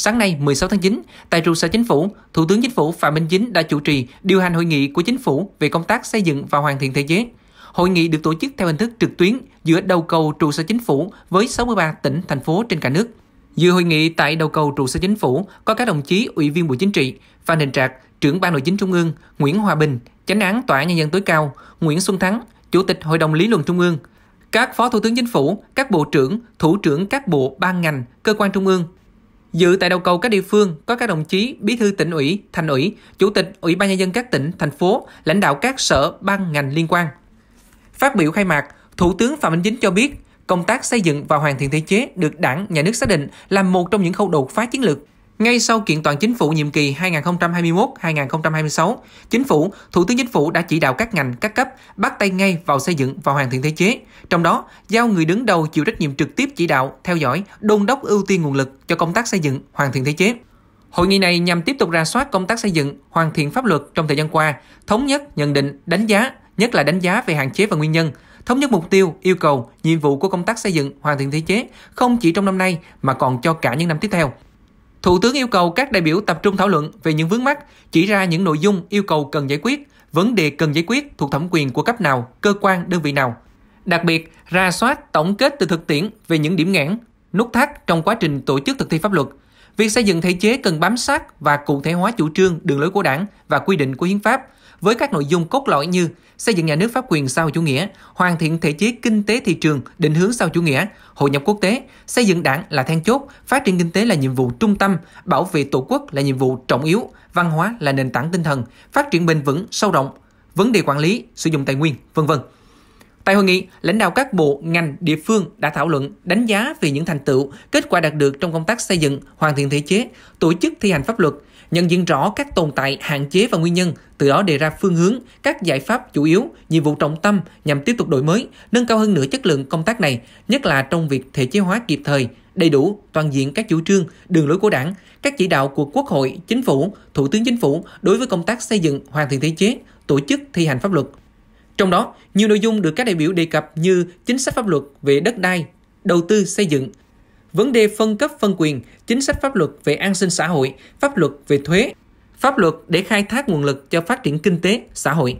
Sáng nay 16 tháng 9, tại trụ sở chính phủ, Thủ tướng Chính phủ Phạm Minh Chính đã chủ trì điều hành hội nghị của chính phủ về công tác xây dựng và hoàn thiện thể chế. Hội nghị được tổ chức theo hình thức trực tuyến giữa đầu cầu trụ sở chính phủ với 63 tỉnh, thành phố trên cả nước. Dự hội nghị tại đầu cầu trụ sở chính phủ có các đồng chí Ủy viên Bộ Chính trị, Phan Đình Trạc, trưởng Ban Nội chính Trung ương, Nguyễn Hòa Bình, Chánh án Tòa án Nhân dân tối cao, Nguyễn Xuân Thắng, Chủ tịch Hội đồng Lý luận Trung ương, các Phó Thủ tướng Chính phủ, các Bộ trưởng, Thủ trưởng các bộ, ban ngành, cơ quan trung ương Dự tại đầu cầu các địa phương có các đồng chí Bí thư tỉnh ủy, thành ủy, chủ tịch Ủy ban nhân dân các tỉnh, thành phố, lãnh đạo các sở, ban ngành liên quan. Phát biểu khai mạc, Thủ tướng Phạm Minh Chính cho biết, công tác xây dựng và hoàn thiện thể chế được Đảng, nhà nước xác định là một trong những khâu đột phá chiến lược ngay sau kiện toàn chính phủ nhiệm kỳ 2021-2026, chính phủ, Thủ tướng Chính phủ đã chỉ đạo các ngành, các cấp bắt tay ngay vào xây dựng và hoàn thiện thể chế, trong đó giao người đứng đầu chịu trách nhiệm trực tiếp chỉ đạo, theo dõi, đôn đốc ưu tiên nguồn lực cho công tác xây dựng, hoàn thiện thể chế. Hội nghị này nhằm tiếp tục ra soát công tác xây dựng, hoàn thiện pháp luật trong thời gian qua, thống nhất nhận định, đánh giá, nhất là đánh giá về hạn chế và nguyên nhân, thống nhất mục tiêu, yêu cầu, nhiệm vụ của công tác xây dựng, hoàn thiện thể chế không chỉ trong năm nay mà còn cho cả những năm tiếp theo. Thủ tướng yêu cầu các đại biểu tập trung thảo luận về những vướng mắc, chỉ ra những nội dung yêu cầu cần giải quyết, vấn đề cần giải quyết thuộc thẩm quyền của cấp nào, cơ quan, đơn vị nào. Đặc biệt, ra soát tổng kết từ thực tiễn về những điểm nghẽn, nút thắt trong quá trình tổ chức thực thi pháp luật. Việc xây dựng thể chế cần bám sát và cụ thể hóa chủ trương, đường lối của Đảng và quy định của hiến pháp – với các nội dung cốt lõi như xây dựng nhà nước pháp quyền sau chủ nghĩa, hoàn thiện thể chế kinh tế thị trường định hướng sau chủ nghĩa, hội nhập quốc tế, xây dựng đảng là then chốt, phát triển kinh tế là nhiệm vụ trung tâm, bảo vệ tổ quốc là nhiệm vụ trọng yếu, văn hóa là nền tảng tinh thần, phát triển bền vững, sâu rộng, vấn đề quản lý, sử dụng tài nguyên, vân vân. Tại hội nghị, lãnh đạo các bộ, ngành, địa phương đã thảo luận, đánh giá về những thành tựu, kết quả đạt được trong công tác xây dựng, hoàn thiện thể chế, tổ chức thi hành pháp luật, nhận diện rõ các tồn tại, hạn chế và nguyên nhân, từ đó đề ra phương hướng, các giải pháp chủ yếu, nhiệm vụ trọng tâm nhằm tiếp tục đổi mới, nâng cao hơn nữa chất lượng công tác này, nhất là trong việc thể chế hóa kịp thời, đầy đủ, toàn diện các chủ trương, đường lối của Đảng, các chỉ đạo của Quốc hội, Chính phủ, Thủ tướng Chính phủ đối với công tác xây dựng, hoàn thiện thể chế, tổ chức thi hành pháp luật. Trong đó, nhiều nội dung được các đại biểu đề cập như chính sách pháp luật về đất đai, đầu tư xây dựng, vấn đề phân cấp phân quyền, chính sách pháp luật về an sinh xã hội, pháp luật về thuế, pháp luật để khai thác nguồn lực cho phát triển kinh tế, xã hội.